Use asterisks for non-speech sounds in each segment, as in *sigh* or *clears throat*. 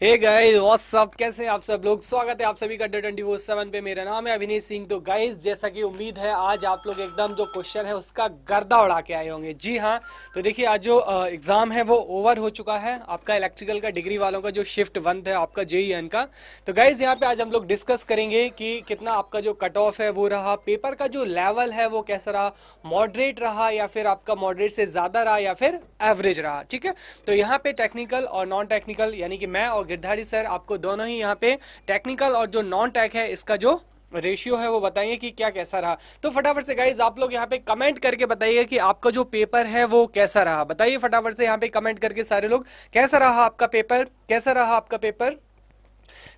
Hey guys what's up कैसे आप सब लोग स्वागत है आप सभी का ट्वेंटी फोर सेवन पे मेरा नाम है अभिनीत सिंह तो गाइस जैसा कि उम्मीद है आज आप लोग एकदम जो क्वेश्चन है उसका गर्दा उड़ा के आए होंगे जी हाँ तो देखिए आज जो एग्ज़ाम है वो ओवर हो चुका है आपका इलेक्ट्रिकल का डिग्री वालों का जो शिफ्ट वन है आपका जेई एन e का तो गाइज यहाँ पे आज हम लोग डिस्कस करेंगे कि कितना आपका जो कट ऑफ है वो रहा पेपर का जो लेवल है वो कैसा रहा मॉडरेट रहा या फिर आपका मॉडरेट से ज़्यादा रहा या फिर एवरेज रहा ठीक है तो यहाँ पे टेक्निकल और नॉन टेक्निकल यानी कि मैं और और गिरधारी सर आपको दोनों ही यहाँ पे टेक्निकल और जो नॉन टेक है इसका जो रेशियो है वो बताइए कि क्या कैसा रहा तो फटाफट से गाइज आप लोग यहाँ पे कमेंट करके बताइए कि आपका जो पेपर है वो कैसा रहा बताइए फटाफट से यहाँ पे कमेंट करके सारे लोग कैसा रहा आपका पेपर कैसा रहा आपका पेपर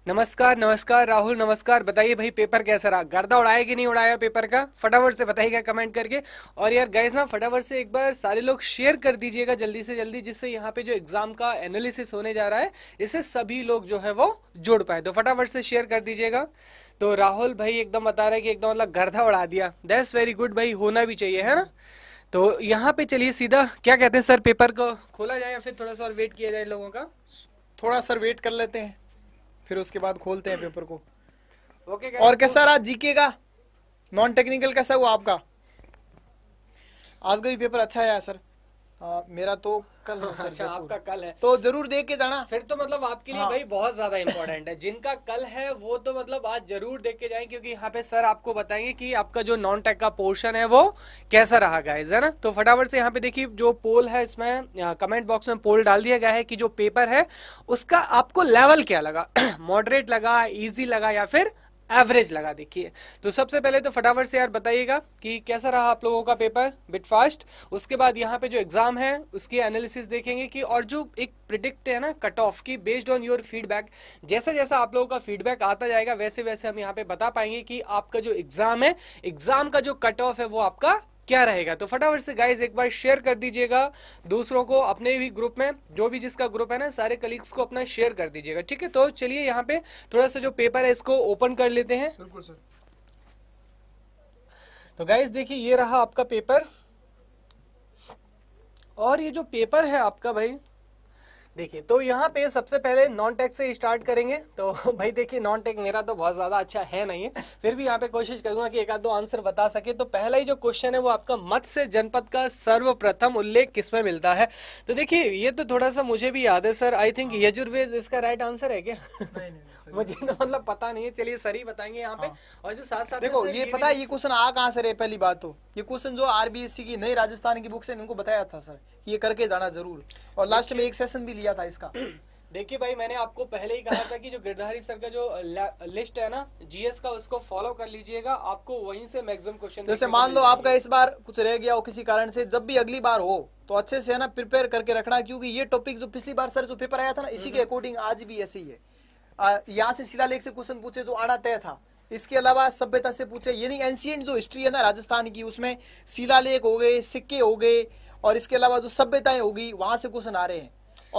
नमस्कार नमस्कार राहुल नमस्कार बताइए भाई पेपर कैसा रहा गर्दा उड़ाया कि नहीं उड़ाया पेपर का फटाफट से बताइएगा कमेंट करके और यार गैस ना फटाफट से एक बार सारे लोग शेयर कर दीजिएगा जल्दी से जल्दी जिससे यहाँ पे जो एग्जाम का एनालिसिस होने जा रहा है इससे सभी लोग जो है वो जुड़ पाए तो फटाफट से शेयर कर दीजिएगा तो राहुल भाई एकदम बता रहे कि एकदम मतलब गर्दा उड़ा दिया दैट्स वेरी गुड भाई होना भी चाहिए है ना तो यहाँ पे चलिए सीधा क्या कहते हैं सर पेपर को खोला जाए या फिर थोड़ा सा और वेट किया जाए लोगों का थोड़ा सर वेट कर लेते हैं फिर उसके बाद खोलते हैं पेपर को ओके और तो कैसा रहा जीके का नॉन टेक्निकल कैसा हुआ आपका आज का भी पेपर अच्छा आया सर मेरा तो कल है सर *laughs* अच्छा, आपका कल है तो जरूर देख के जाना फिर तो मतलब आपके लिए हाँ। भाई बहुत ज्यादा इम्पोर्टेंट है *laughs* जिनका कल है वो तो मतलब आज जरूर देख के जाएं क्योंकि यहाँ पे सर आपको बताएंगे कि आपका जो नॉन टेक का पोर्शन है वो कैसा रहा गाइज है ना तो फटाफट से यहाँ पे देखिए जो पोल है इसमें कमेंट बॉक्स में पोल डाल दिया गया है कि जो पेपर है उसका आपको लेवल क्या लगा मॉडरेट *clears throat* लगा इजी लगा या फिर एवरेज लगा देखिए तो सबसे पहले तो फटाफट से यार बताइएगा कि कैसा रहा आप लोगों का पेपर बिटफास्ट उसके बाद यहाँ पे जो एग्जाम है उसकी एनालिसिस देखेंगे कि और जो एक प्रिडिक्ट है ना कट ऑफ की बेस्ड ऑन योर फीडबैक जैसा जैसा आप लोगों का फीडबैक आता जाएगा वैसे वैसे हम यहाँ पे बता पाएंगे कि आपका जो एग्जाम है एग्जाम का जो कट ऑफ है वो आपका क्या रहेगा तो फटाफट से गाइज एक बार शेयर कर दीजिएगा दूसरों को अपने भी ग्रुप में जो भी जिसका ग्रुप है ना सारे कलीग्स को अपना शेयर कर दीजिएगा ठीक है तो चलिए यहाँ पे थोड़ा सा जो पेपर है इसको ओपन कर लेते हैं तो गाइज देखिए ये रहा आपका पेपर और ये जो पेपर है आपका भाई देखिए तो यहाँ पे सबसे पहले नॉन टेक से स्टार्ट करेंगे तो *laughs* भाई देखिए नॉन टेक मेरा तो बहुत ज़्यादा अच्छा है नहीं है फिर भी यहाँ पे कोशिश करूंगा कि एक आध दो आंसर बता सके तो पहला ही जो क्वेश्चन है वो आपका मत्स्य जनपद का सर्वप्रथम उल्लेख किसमें मिलता है तो देखिए ये तो थोड़ा सा मुझे भी याद है सर आई थिंक यजुर्वेद इसका राइट आंसर है क्या नहीं, नहीं। मुझे तो मतलब पता नहीं है चलिए सर ही बताएंगे यहाँ पे हाँ। और जो साथ साथ देखो ये पता है ये क्वेश्चन आ कहाँ से रहे पहली बात तो ये क्वेश्चन जो आरबीएससी की नई राजस्थान की बुक से इनको बताया था सर ये करके जाना जरूर और लास्ट में एक सेशन भी लिया था इसका *clears throat* देखिए भाई मैंने आपको पहले ही कहा था कि जो गिरधारी सर का जो लिस्ट है ना जीएस का उसको फॉलो कर लीजिएगा आपको वहीं से मैक्सिमम क्वेश्चन जैसे मान लो आपका इस बार कुछ रह गया हो किसी कारण से जब भी अगली बार हो तो अच्छे से है ना प्रिपेयर करके रखना क्योंकि ये टॉपिक जो पिछली बार सर जो पेपर आया था ना इसी के अकॉर्डिंग आज भी ऐसे ही है यहाँ से शिला लेख से क्वेश्चन पूछे जो आड़ा तय था इसके अलावा सभ्यता से पूछे यानी एंशियंट जो हिस्ट्री है ना राजस्थान की उसमें शिला हो गए सिक्के हो गए और इसके अलावा जो सभ्यताएं होगी वहां से क्वेश्चन आ रहे हैं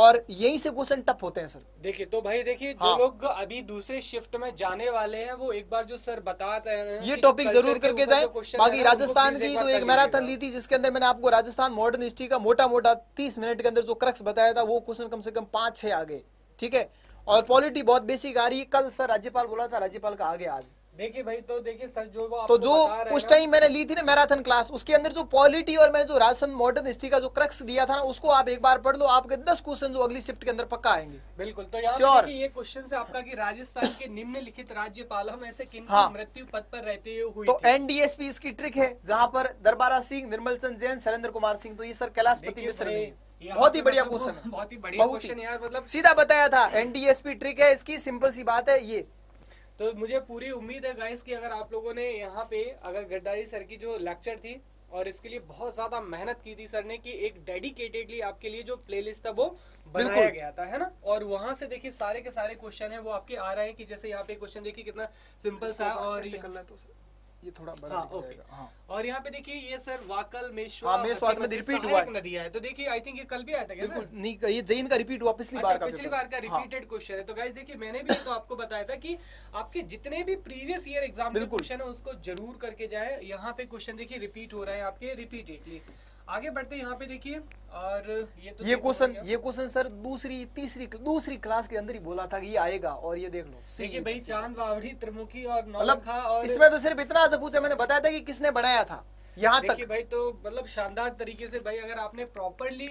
और यही से क्वेश्चन टफ होते हैं सर देखिए तो भाई देखिए हाँ। जो लोग अभी दूसरे शिफ्ट में जाने वाले हैं वो एक बार जो सर बताते हैं ये टॉपिक जरूर करके जाए बाकी राजस्थान की जो एक मैराथन तो ली थी जिसके अंदर मैंने आपको राजस्थान मॉडर्न हिस्ट्री का मोटा मोटा तीस मिनट के अंदर जो क्रक्स बताया था वो क्वेश्चन कम से कम पांच छह आ गए ठीक है और पॉलिटी बहुत बेसिक आ रही है कल सर राज्यपाल बोला था राज्यपाल का आगे आज देखिए भाई तो देखिए सर जो वो तो जो उस टाइम मैंने ली थी ना मैराथन क्लास उसके अंदर जो पॉलिटी और मैंने जो राजस्थान मॉडर्न हिस्ट्री का जो क्रक्स दिया था ना उसको आप एक बार पढ़ लो आपके दस क्वेश्चन जो अगली शिफ्ट के अंदर पक्का आएंगे बिल्कुल तो श्योर ये क्वेश्चन से आपका कि राजस्थान के निम्नलिखित राज्यपाल हम ऐसे किन हाँ। मृत्यु पद पर रहते हुए तो एनडीएसपी इसकी ट्रिक है जहाँ पर दरबारा सिंह निर्मल चंद जैन शैलेंद्र कुमार सिंह तो ये सर कैलाशपति मिश्र नहीं बहुत ही मतलब बढ़िया क्वेश्चन है बहुत ही बढ़िया क्वेश्चन यार मतलब सीधा बताया था एनडीएसपी ट्रिक है इसकी सिंपल सी बात है ये तो मुझे पूरी उम्मीद है गाइस कि अगर आप लोगों ने यहाँ पे अगर गद्दारी सर की जो लेक्चर थी और इसके लिए बहुत ज्यादा मेहनत की थी सर ने कि एक डेडिकेटेडली आपके लिए जो प्लेलिस्ट था वो बनाया गया था है ना और वहां से देखिए सारे के सारे क्वेश्चन है वो आपके आ रहे हैं कि जैसे यहाँ पे क्वेश्चन देखिए कितना सिंपल सा और करना तो सर ये थोड़ा बड़ा हाँ, ओके हाँ। और यहाँ पे देखिए ये सर वाकल हाँ, में रिपीट मतलब हुआ है नदी है तो देखिए आई थिंक ये कल भी आया था क्या सर नहीं ये जैन का रिपीट हुआ पिछली अच्छा, बार का पिछली बार का रिपीटेड हाँ। क्वेश्चन है तो गाइस देखिए मैंने भी तो आपको बताया था कि आपके जितने भी प्रीवियस ईयर एग्जाम क्वेश्चन है उसको जरूर करके जाए यहाँ पे क्वेश्चन देखिए रिपीट हो रहा है आपके रिपीटेडली आगे बढ़ते यहाँ पे देखिए और ये तो ये क्वेश्चन ये क्वेश्चन सर दूसरी तीसरी दूसरी क्लास के अंदर ही बोला था कि ये आएगा और ये देख लो देखिए भाई चांद बावड़ी त्रिमुखी और मतलब और इसमें तो सिर्फ इतना पूछा मैंने बताया था कि किसने बनाया था यहाँ तक भाई तो मतलब शानदार तरीके से भाई अगर आपने प्रॉपरली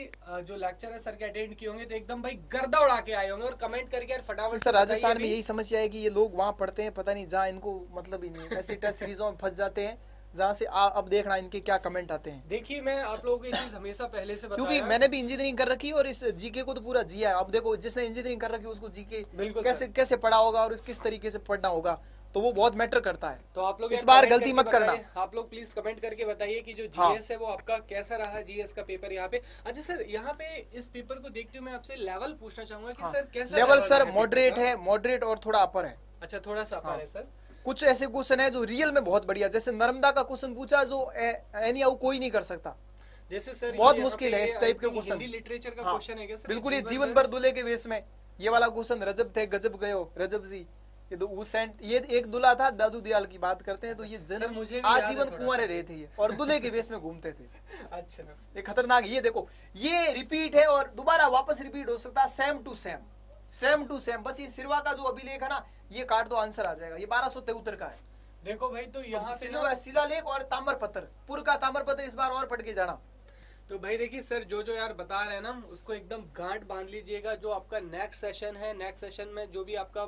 जो लेक्चर है सर के अटेंड किए होंगे तो एकदम भाई गर्दा उड़ा के आए होंगे और कमेंट करके यार फटाफट सर राजस्थान में यही समस्या है कि ये लोग वहाँ पढ़ते हैं पता नहीं जहाँ इनको मतलब ही नहीं ऐसी टेस्ट सीरीजों में फंस जाते हैं जहाँ से आ, अब देखना इनके क्या कमेंट आते हैं देखिए मैं आप लोगों को चीज हमेशा पहले से क्योंकि मैंने भी इंजीनियरिंग कर रखी और इस जीके को तो पूरा जिया है अब देखो जिसने इंजीनियरिंग कर रखी उसको जीके कैसे कैसे पढ़ा होगा और किस तरीके से पढ़ना होगा तो वो बहुत मैटर करता है तो आप लोग इस बार गलती मत करना आप लोग प्लीज कमेंट करके बताइए कि जो जीएस हाँ। है वो आपका कैसा रहा जीएस का पेपर यहाँ पे अच्छा सर यहाँ पे इस पेपर को देखते हुए मैं आपसे लेवल पूछना चाहूंगा कि हाँ। सर कैसा लेवल सर मॉडरेट है मॉडरेट और थोड़ा अपर है अच्छा थोड़ा सा अपर हाँ। है सर कुछ ऐसे क्वेश्चन है जो रियल में बहुत बढ़िया जैसे नर्मदा का क्वेश्चन पूछा जो एनी आउ कोई नहीं कर सकता जैसे सर बहुत मुश्किल है इस टाइप के क्वेश्चन लिटरेचर का क्वेश्चन हाँ। है क्या बिल्कुल ये जीवन भर दूल्हे के वेश में ये वाला क्वेश्चन रजब थे गजब गयो रजब जी ये तो उसेंट ये एक दुल्हा था दादू दयाल की बात करते हैं तो ये जन्म मुझे आजीवन कुंवरे रहे थे ये और दुल्हे के वेश में घूमते थे *laughs* अच्छा ये खतरनाक ये देखो ये रिपीट है और दोबारा वापस रिपीट हो सकता है same to same same to same बस ये सिरवा का जो अभिलेख है ना ये कार्ड तो आंसर आ जाएगा ये बारह सौ तिहत्तर का है देखो भाई तो यहाँ शिला लेख और ताम्र पूर्व पुर का ताम्र पत्थर इस बार और के जाना तो भाई देखिए सर जो जो यार बता रहे हैं ना उसको एकदम गांठ बांध लीजिएगा जो आपका नेक्स्ट सेशन है नेक्स्ट सेशन में जो भी आपका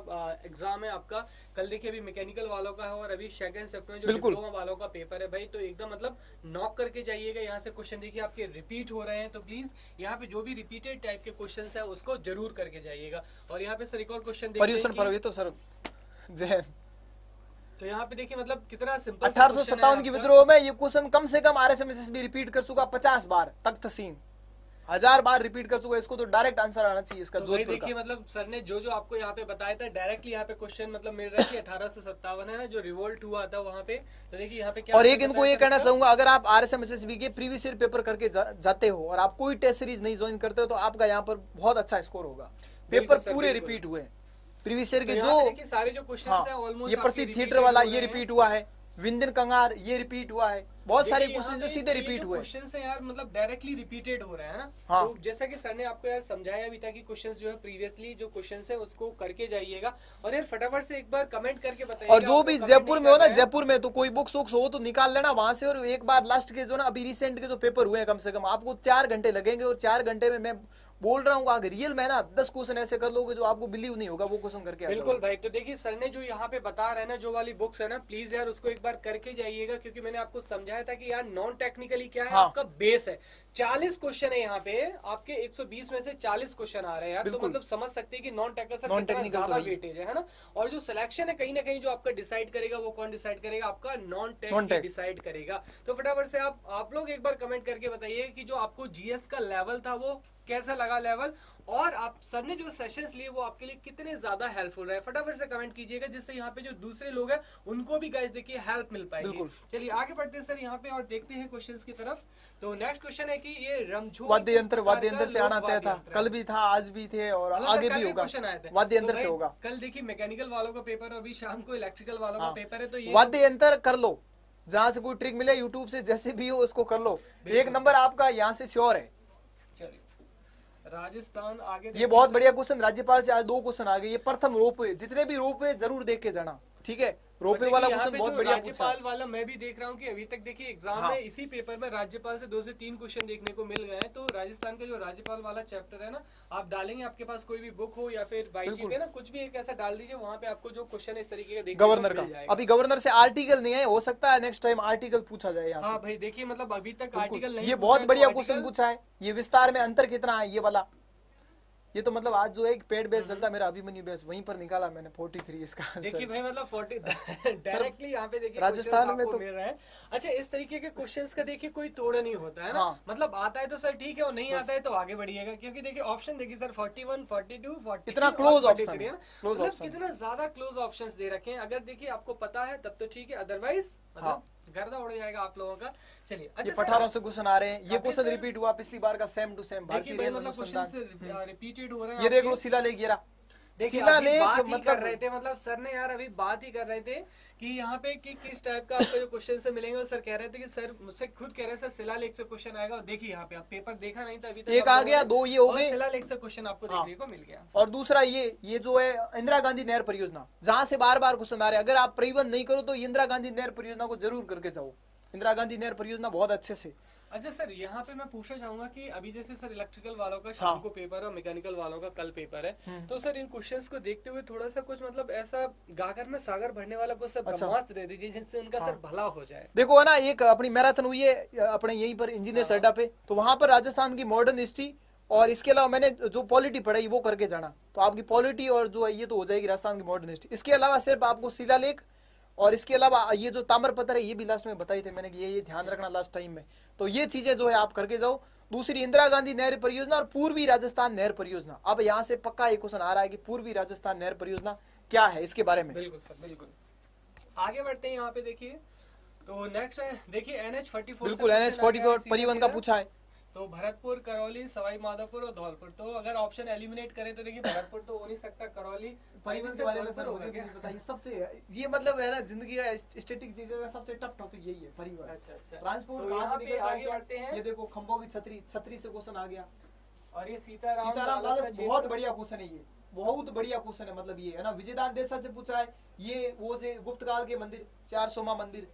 एग्जाम है आपका कल देखिए अभी मैकेनिकल वालों का है और अभी सेकंड सेप्टर में जो डिप्लोमा वालों का पेपर है भाई तो एकदम मतलब नॉक करके जाइएगा यहाँ से क्वेश्चन देखिए आपके रिपीट हो रहे हैं तो प्लीज यहाँ पे जो भी रिपीटेड टाइप के क्वेश्चन है उसको जरूर करके जाइएगा और यहाँ पे सर एक और क्वेश्चन तो सर जैन तो यहाँ पे देखिए मतलब कितना सिंपल अठारह सौ सत्तावन की विद्रोह में ये क्वेश्चन कम से कम R S M S S B repeat कर चुका पचास बार तख्त सिंह हजार बार रिपीट कर चुका इसको तो डायरेक्ट आंसर आना चाहिए इसका तो देखिए मतलब सर ने जो जो आपको यहाँ पे बताया था डायरेक्टली यहाँ पे क्वेश्चन मतलब मिल रहा है कि अठारह सौ सत्तावन है ना जो रिवोल्ट हुआ था वहाँ पे तो देखिए यहाँ पे क्या और एक इनको ये कहना चाहूंगा अगर आप R S M S S B के प्रीवियस ईयर पेपर करके जाते हो और आप कोई टेस्ट सीरीज नहीं ज्वाइन करते हो तो आपका यहाँ पर बहुत अच्छा स्कोर होगा पेपर पूरे रिपीट हुए हैं प्रीवियस ईयर के तो जो सारे जो क्वेश्चन हाँ, है ये प्रसिद्ध थिएटर वाला ये रिपीट हुआ है विंदन कंगार ये रिपीट हुआ है बहुत सारे क्वेश्चन जो सीधे रिपीट हुए क्वेश्चन से यार मतलब डायरेक्टली रिपीटेड हो रहे हैं ना हाँ तो जैसा कि सर ने आपको यार समझाया अभी था कि क्वेश्चंस जो है प्रीवियसली जो क्वेश्चन है उसको करके जाइएगा और यार फटाफट से एक बार कमेंट करके बताइए और जो भी जयपुर में हो ना जयपुर में तो कोई बुक्स वुक्स हो तो निकाल लेना वहां से और एक बार लास्ट के जो ना अभी रिसेंट के जो पेपर हुए हैं कम से कम आपको चार घंटे लगेंगे और चार घंटे में मैं बोल रहा हूँ आगे रियल में ना दस क्वेश्चन ऐसे कर लोगे जो आपको बिलीव नहीं होगा वो क्वेश्चन करके बिल्कुल भाई तो देखिए सर ने जो यहाँ पे बता रहे ना जो वाली बुक्स है ना प्लीज यार उसको एक बार करके जाइएगा क्योंकि मैंने आपको समझाया था कि यार नॉन टेक्निकली क्या है हाँ। आपका बेस है चालीस क्वेश्चन है यहाँ पे आपके 120 में से 40 क्वेश्चन आ रहे हैं यार तो मतलब समझ सकते हैं कि नॉन टेक्निकल सर कितना तो ज्यादा वेटेज है ना और जो सिलेक्शन है कहीं ना कहीं जो आपका डिसाइड करेगा वो कौन डिसाइड करेगा आपका नॉन टेक्निकल डिसाइड करेगा तो फटाफट से आप आप लोग एक बार कमेंट करके बताइए कि जो आपको जीएस का लेवल था वो कैसा लगा लेवल और आप सर ने जो सेशंस लिए वो आपके लिए कितने ज्यादा हेल्पफुल रहे फटाफट से कमेंट कीजिएगा जिससे यहाँ पे जो दूसरे लोग हैं उनको भी गाइस देखिए हेल्प मिल पाएगी चलिए आगे बढ़ते हैं सर यहाँ पे और देखते हैं क्वेश्चन की तरफ तो नेक्स्ट क्वेश्चन है की ये वाद्य यंत्र वाद्य यंत्र से आना आया था कल भी था आज भी थे और मतलब, आगे भी होगा क्वेश्चन आया था वाद्य यंत्र तो से होगा कल देखिए मैकेनिकल वालों का पेपर अभी शाम को इलेक्ट्रिकल वालों का पेपर हाँ। है तो वाद्य यंत्र कर लो जहाँ से कोई ट्रिक मिले यूट्यूब से जैसे भी हो उसको कर लो एक नंबर आपका यहाँ से श्योर है राजस्थान आगे ये बहुत बढ़िया क्वेश्चन राज्यपाल से आज दो क्वेश्चन आ गए ये प्रथम रोप जितने भी रोप वे जरूर देख के जाना ठीक है मतलब रोपे वाला क्वेश्चन बहुत बढ़िया राज्यपाल वाला मैं भी देख रहा हूँ कि अभी तक देखिए एग्जाम हाँ। में इसी पेपर में राज्यपाल से दो से तीन क्वेश्चन देखने को मिल गए हैं तो राजस्थान का जो राज्यपाल वाला चैप्टर है ना आप डालेंगे आपके पास कोई भी बुक हो या फिर चीज है ना कुछ भी एक ऐसा डाल दीजिए वहाँ पे आपको जो क्वेश्चन इस तरीके का गवर्नर का अभी गवर्नर से आर्टिकल नहीं है हो सकता है नेक्स्ट टाइम आर्टिकल पूछा जाए हाँ भाई देखिए मतलब अभी तक आर्टिकल ये बहुत तो बढ़िया क्वेश्चन पूछा है ये विस्तार में अंतर कितना है ये वाला ये तो मतलब आज जो एक पेड बैच हम्म। चलता मेरा अभिमन्यु बैच वहीं पर निकाला मैंने 43 इसका देखिए भाई मतलब 40 डायरेक्टली *laughs* यहाँ पे देखिए राजस्थान में तो मिल रहा है अच्छा इस तरीके के क्वेश्चंस का देखिए कोई तोड़ नहीं होता है ना हाँ। मतलब आता है तो सर ठीक है और नहीं आता है तो आगे बढ़िएगा क्योंकि देखिए ऑप्शन देखिए सर 41 42 40 इतना क्लोज ऑप्शन क्लोज ऑप्शन कितना ज्यादा क्लोज ऑप्शंस दे रखे हैं अगर देखिए आपको पता है तब तो ठीक है अदरवाइज मतलब हाँ। गर्दा उड़ जाएगा आप लोगों का चलिए अच्छा पठारों से क्वेश्चन आ रहे हैं ये क्वेश्चन रिपीट हुआ पिछली बार का सेम टू सेम भारतीय रेल मतलब अनुसंधान रिपीटेड हो रहा है ये देख लो शिला लेख ये रहा शिला लेख मतलब रहे थे मतलब सर ने यार अभी बात ही कर रहे थे कि यहाँ पे कि किस टाइप का आपको जो क्वेश्चन से मिलेंगे सर कह रहे थे कि सर मुझसे खुद कह रहे सर सिला लेख से क्वेश्चन आएगा और देखिए यहाँ पे आप पेपर देखा नहीं था अभी तक एक आ गया दो ये हो गए सिला लेख से क्वेश्चन आपको हाँ। देखने को मिल गया और दूसरा ये ये जो है इंदिरा गांधी नहर परियोजना जहाँ से बार बार क्वेश्चन आ रहे अगर आप परिवहन नहीं करो तो इंदिरा गांधी नहर परियोजना को जरूर करके जाओ इंदिरा गांधी नहर परियोजना बहुत अच्छे से अच्छा सर यहाँ पे मैं पूछना चाहूंगा कि अभी जैसे सर इलेक्ट्रिकल वालों का हाँ। शाम हाँ। को पेपर और मैकेनिकल वालों का कल पेपर है हम्म। तो सर इन क्वेश्चंस को देखते हुए थोड़ा सा कुछ मतलब ऐसा गागर में सागर भरने वाला कुछ सर अच्छा। दे दीजिए जिससे उनका हाँ। सर भला हो जाए देखो है ना एक अपनी मैराथन हुई है अपने यही पर इंजीनियर हाँ। सड्डा पे तो वहां पर राजस्थान की मॉडर्न हिस्ट्री और इसके अलावा मैंने जो पॉलिटी पढ़ाई वो करके जाना तो आपकी पॉलिटी और जो है ये तो हो जाएगी राजस्थान की मॉडर्न हिस्ट्री इसके अलावा सिर्फ आपको शिलालेख लेख और इसके अलावा ये जो ताम्र पत्थर है ये भी लास्ट में बताई थे मैंने कि ये ये ध्यान रखना लास्ट टाइम में तो ये चीजें जो है आप करके जाओ दूसरी इंदिरा गांधी नहर परियोजना और पूर्वी राजस्थान नहर परियोजना अब यहाँ से पक्का एक क्वेश्चन आ रहा है कि पूर्वी राजस्थान नहर परियोजना क्या है इसके बारे में बिल्कुल सर बिल्कुल आगे बढ़ते हैं यहाँ पे देखिए तो नेक्स्ट है देखिए एन एच फोर्टी फोर बिल्कुल एन एच फोर्टी फोर परिवहन का पूछा है तो भरतपुर करौली सवाई माधोपुर और धौलपुर तो अगर ऑप्शन एलिमिनेट करें तो देखिए भरतपुर तो हो नहीं सकता करौली परिवहन के बारे में सबसे ये मतलब है ना जिंदगी का स्टेटिक जगह का सबसे टफ टॉपिक यही है परिवहन ट्रांसपोर्ट अच्छा, अच्छा। तो कहाँ से निकलता है ये देखो खम्बो की छतरी छतरी से क्वेश्चन आ गया और ये सीताराम सीताराम बहुत बढ़िया क्वेश्चन है ये बहुत बढ़िया क्वेश्चन है मतलब ये है ना विजयदान देसा से पूछा है ये वो जो गुप्त काल के मंदिर चार सोमा मंदिर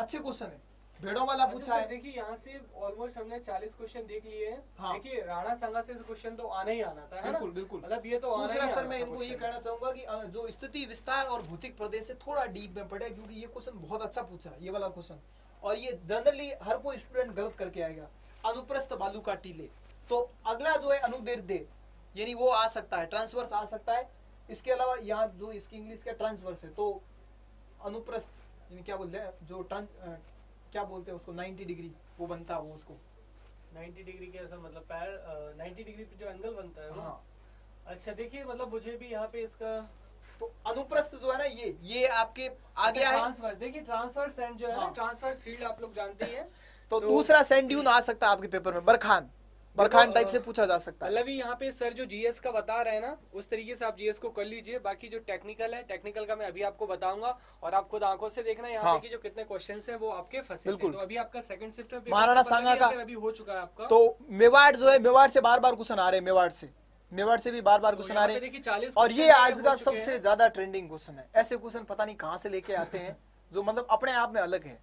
अच्छे क्वेश्चन है भेड़ों वाला अच्छा, पूछा है देखिए यहाँ से ऑलमोस्ट हमने 40 क्वेश्चन देख लिए हैं हाँ। देखिए राणा सांगा से क्वेश्चन तो आना ही आना था बिल्कुल बिल्कुल मतलब ये तो दूसरा सर मैं इनको ये कहना चाहूंगा कि जो स्थिति विस्तार और भौतिक प्रदेश से थोड़ा डीप में पड़े क्योंकि ये क्वेश्चन बहुत अच्छा पूछा है ये वाला क्वेश्चन और ये जनरली हर कोई स्टूडेंट गलत करके आएगा अनुप्रस्थ बालू का टीले तो अगला जो है अनुदीर दे यानी वो आ सकता है ट्रांसवर्स आ सकता है इसके अलावा यहाँ जो इसकी इंग्लिश का ट्रांसवर्स है तो अनुप्रस्थ यानी क्या बोलते हैं जो ट्रांस क्या बोलते हैं उसको 90 डिग्री वो बनता है वो उसको 90 डिग्री के ऐसा मतलब पैर आ, 90 डिग्री पे जो एंगल बनता है हाँ अच्छा देखिए मतलब मुझे भी यहाँ पे इसका तो अनुप्रस्थ जो है ना ये ये आपके आ गया है ट्रांसफर देखिए ट्रांसफर सेंड जो है हाँ। ट्रांसफर फील्ड आप लोग जानते हैं तो, तो दूसरा सेंड ड्यून आ सकता है आपके पेपर में बरखान बरखान टाइप तो, से पूछा जा सकता है मतलब यहाँ पे सर जो जीएस का बता रहे हैं ना उस तरीके से आप जीएस को कर लीजिए बाकी जो टेक्निकल है टेक्निकल का मैं अभी आपको बताऊंगा और आप खुद आंखों से देखना यहाँ हाँ। पे जो कितने क्वेश्चन है वो आपके फंसे बिल्कुल तो अभी आपका सेकंड शिफ्ट महाराणा सांगा का अभी हो चुका है आपका तो मेवाड़ जो है मेवाड़ से बार बार क्वेश्चन आ रहे हैं मेवाड़ से मेवाड़ से भी बार बार क्वेश्चन तो आ रहे हैं और ये आज का सबसे ज्यादा ट्रेंडिंग क्वेश्चन है ऐसे क्वेश्चन पता नहीं कहाँ से लेके आते हैं जो मतलब अपने आप में अलग है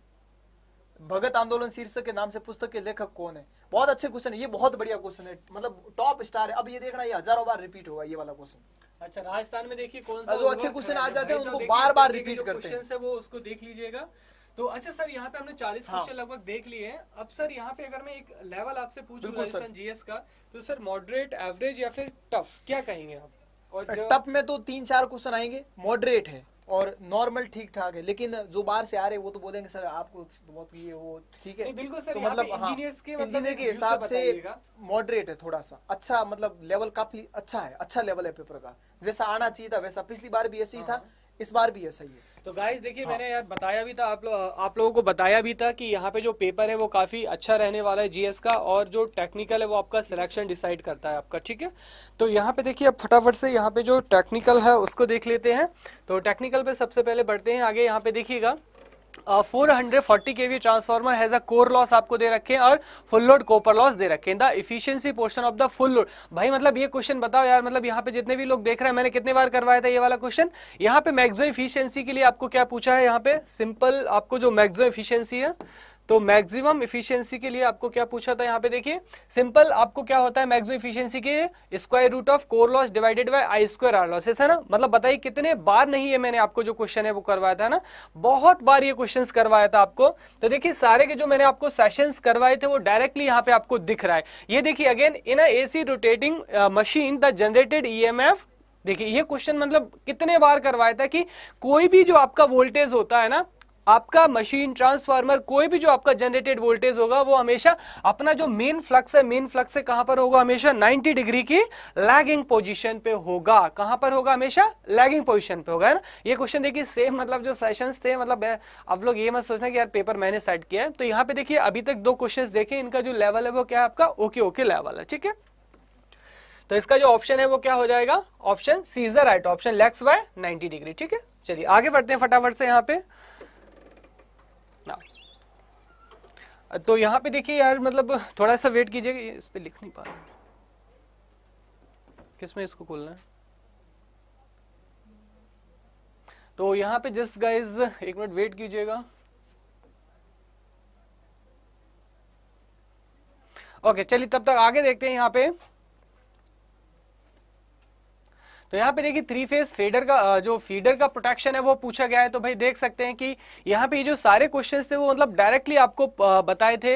भगत आंदोलन शीर्षक के नाम से पुस्तक के लेखक कौन है बहुत अच्छे क्वेश्चन है ये बहुत बढ़िया क्वेश्चन है मतलब टॉप स्टार है अब ये देखना ये हजारों बार रिपीट होगा ये वाला क्वेश्चन अच्छा राजस्थान में देखिए कौन सा हाँ, जो अच्छे क्वेश्चन आ जाते हैं उनको बार बार रिपीट करते हैं वो उसको देख लीजिएगा तो अच्छा सर यहाँ पे हमने 40 क्वेश्चन हाँ। लगभग देख लिए हैं अब सर यहाँ पे अगर मैं एक लेवल आपसे पूछूं राजस्थान जीएस का तो सर मॉडरेट एवरेज या फिर टफ क्या कहेंगे आप और टफ में तो तीन चार क्वेश्चन आएंगे मॉडरेट है और नॉर्मल ठीक ठाक है लेकिन जो बाहर से आ रहे वो तो बोलेंगे सर आपको बहुत ये वो ठीक है बिल्कुल सर तो मतलब इंजीनियर हाँ, के मतलब हिसाब से मॉडरेट है थोड़ा सा अच्छा मतलब लेवल काफी अच्छा है अच्छा लेवल है पेपर का जैसा आना चाहिए था वैसा पिछली बार भी ऐसे ही था हाँ। इस बार भी ऐसा ही है तो गाइस देखिए हाँ। मैंने यार बताया भी था आप लोग आप लोगों को बताया भी था कि यहाँ पे जो पेपर है वो काफ़ी अच्छा रहने वाला है जीएस का और जो टेक्निकल है वो आपका सिलेक्शन डिसाइड करता है आपका ठीक है तो यहाँ पे देखिए अब फटाफट से यहाँ पे जो टेक्निकल है उसको देख लेते हैं तो टेक्निकल पे सबसे पहले बढ़ते हैं आगे यहाँ पे देखिएगा four hundred forty KV transformer transformer has a core loss आपको दे रखे और फुल लोड कॉपर लॉस दे रखे the efficiency portion of the full load भाई मतलब ये क्वेश्चन बताओ यार मतलब यहाँ पे जितने भी लोग देख रहे हैं मैंने कितने बार करवाया था ये वाला क्वेश्चन यहाँ पे मैक्सिमम इफिशियंसी के लिए आपको क्या पूछा है यहाँ पे सिंपल आपको जो मैक्सिमम इफिशियंसी है तो मैक्सिमम इफिशियंसी के लिए आपको क्या पूछा था यहाँ पे देखिए सिंपल आपको क्या होता है मैक्सिमम इफिशियंसी के square root of core loss divided by I square R loss है ना मतलब बताइए कितने बार नहीं है मैंने आपको जो क्वेश्चन है वो करवाया था ना बहुत बार ये क्वेश्चन करवाया था आपको तो देखिए सारे के जो मैंने आपको सेशन करवाए थे वो डायरेक्टली यहाँ पे आपको दिख रहा है ये देखिए again in A C rotating machine the generated E देखिए ये क्वेश्चन मतलब कितने बार करवाया था कि कोई भी जो आपका वोल्टेज होता है ना आपका मशीन ट्रांसफार्मर कोई भी जो आपका जनरेटेड वोल्टेज होगा वो हमेशा अपना जो मेन फ्लक्स है मेन फ्लक्स से कहां पर होगा हमेशा 90 डिग्री की लैगिंग पोजीशन पे होगा कहां पर होगा हमेशा लैगिंग पोजीशन पे होगा है ना ये क्वेश्चन देखिए सेम मतलब जो सेशंस थे मतलब आप लोग ये मत सोचना कि यार पेपर मैंने सेट किया है तो यहाँ पे देखिए अभी तक दो क्वेश्चन देखे इनका जो लेवल है वो क्या है आपका ओके ओके लेवल है ठीक है तो इसका जो ऑप्शन है वो क्या हो जाएगा ऑप्शन सीजर right option lags by ninety degree ठीक है चलिए आगे बढ़ते हैं फटाफट से यहाँ पे ना हाँ। तो यहाँ पे देखिए यार मतलब थोड़ा सा वेट कीजिए इस पर लिख नहीं पा रहा किस में इसको खोलना है तो यहाँ पे जस्ट गाइज एक मिनट वेट कीजिएगा ओके चलिए तब तक आगे देखते हैं यहाँ पे तो यहाँ पे देखिए थ्री फेज फेडर का जो फीडर का प्रोटेक्शन है वो पूछा गया है तो भाई देख सकते हैं कि यहाँ पे जो सारे क्वेश्चन थे वो मतलब डायरेक्टली आपको बताए थे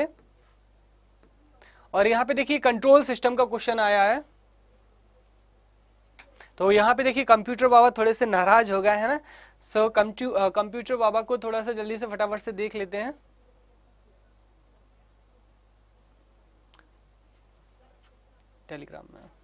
और यहाँ पे देखिए कंट्रोल सिस्टम का क्वेश्चन आया है तो यहाँ पे देखिए कंप्यूटर बाबा थोड़े से नाराज हो गए हैं ना सो कंप्यूटर बाबा को थोड़ा सा जल्दी से फटाफट से देख लेते हैं टेलीग्राम में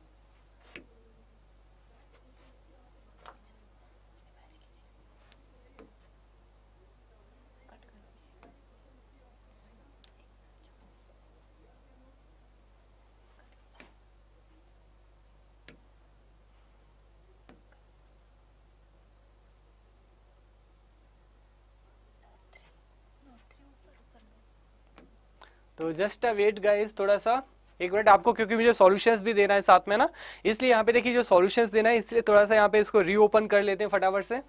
तो जस्ट अ वेट गाइज थोड़ा सा एक मिनट आपको क्योंकि मुझे सॉल्यूशंस भी देना है साथ में ना इसलिए यहाँ पे देखिए जो सॉल्यूशंस देना है इसलिए थोड़ा सा यहाँ पे इसको रीओपन कर लेते हैं फटाफट से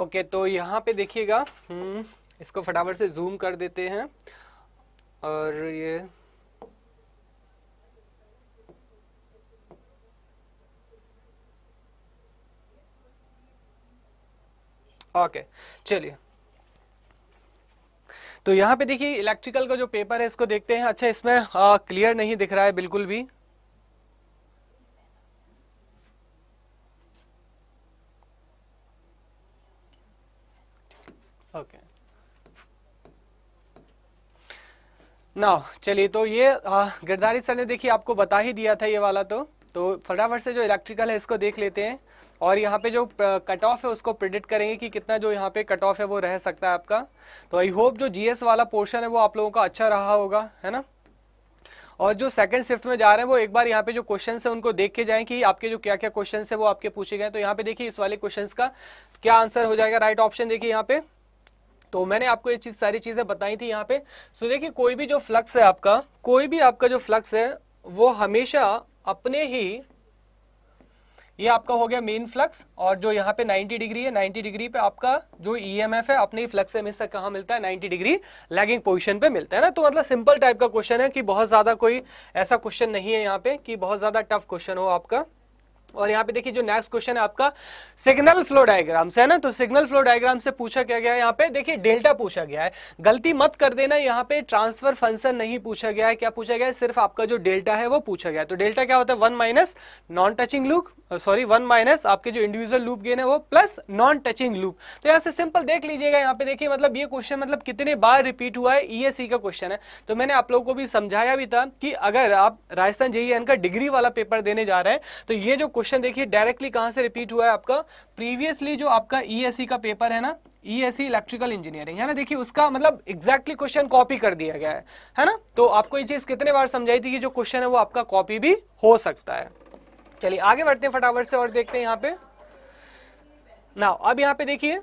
ओके तो यहाँ पे देखिएगा हम्म, इसको फटाफट से जूम कर देते हैं और ये ओके चलिए तो यहाँ पे देखिए इलेक्ट्रिकल का जो पेपर है इसको देखते हैं अच्छा इसमें क्लियर नहीं दिख रहा है बिल्कुल भी ओके ना चलिए तो ये गिरधारी सर ने देखिए आपको बता ही दिया था ये वाला तो तो फटाफट से जो इलेक्ट्रिकल है इसको देख लेते हैं और यहाँ पे जो कट ऑफ है उसको प्रिडिक्ट करेंगे कि कितना जो यहाँ पे कट ऑफ है वो रह सकता है आपका तो आई होप जो जीएस वाला पोर्शन है वो आप लोगों का अच्छा रहा होगा है ना और जो सेकंड शिफ्ट में जा रहे हैं वो एक बार यहाँ पे जो क्वेश्चन है उनको देख के जाएं कि आपके जो क्या क्या क्वेश्चन है वो आपके पूछे गए तो यहाँ पे देखिए इस वाले क्वेश्चन का क्या आंसर हो जाएगा राइट ऑप्शन देखिए यहाँ पे तो मैंने आपको ये चीज सारी चीजें बताई थी यहाँ पे सो देखिए कोई भी जो फ्लक्स है आपका कोई भी आपका जो फ्लक्स है वो हमेशा अपने ही ये आपका हो गया मेन फ्लक्स और जो यहाँ पे 90 डिग्री है 90 डिग्री पे आपका जो ईएमएफ e है अपने ही फ्लक्स है इससे कहाँ मिलता है 90 डिग्री लैगिंग पोजीशन पे मिलता है ना तो मतलब सिंपल टाइप का क्वेश्चन है कि बहुत ज्यादा कोई ऐसा क्वेश्चन नहीं है यहाँ पे कि बहुत ज्यादा टफ क्वेश्चन हो आपका और यहाँ पे देखिए जो नेक्स्ट क्वेश्चन है आपका सिग्नल फ्लो डायग्राम से है ना तो सिग्नल फ्लो डायग्राम से पूछा क्या गया है यहाँ पे देखिए डेल्टा पूछा गया है गलती मत कर देना यहाँ पे ट्रांसफर फंक्शन नहीं पूछा गया है क्या पूछा गया है सिर्फ आपका जो डेल्टा है वो पूछा गया है तो डेल्टा क्या होता है one minus non touching loop sorry one minus आपके जो इंडिविजुअल लूप गेन है वो प्लस नॉन टचिंग लूप तो यहाँ से सिंपल देख लीजिएगा यहाँ पे देखिए मतलब ये क्वेश्चन मतलब कितने बार रिपीट हुआ है ई e का क्वेश्चन है तो मैंने आप लोगों को भी समझाया भी था कि अगर आप राजस्थान जेईएन e का डिग्री वाला पेपर देने जा रहे हैं तो ये जो क्वेश्चन देखिए डायरेक्टली कहां से रिपीट हुआ है आपका प्रीवियसली जो आपका ईएससी e e का पेपर है ना ईएससी इलेक्ट्रिकल इंजीनियरिंग है ना देखिए उसका मतलब एग्जैक्टली क्वेश्चन कॉपी कर दिया गया है है ना तो आपको ये चीज कितने बार समझाई थी कि जो क्वेश्चन है वो आपका कॉपी भी हो सकता है चलिए आगे बढ़ते हैं फटाफट से और देखते हैं यहाँ पे ना अब यहाँ पे देखिए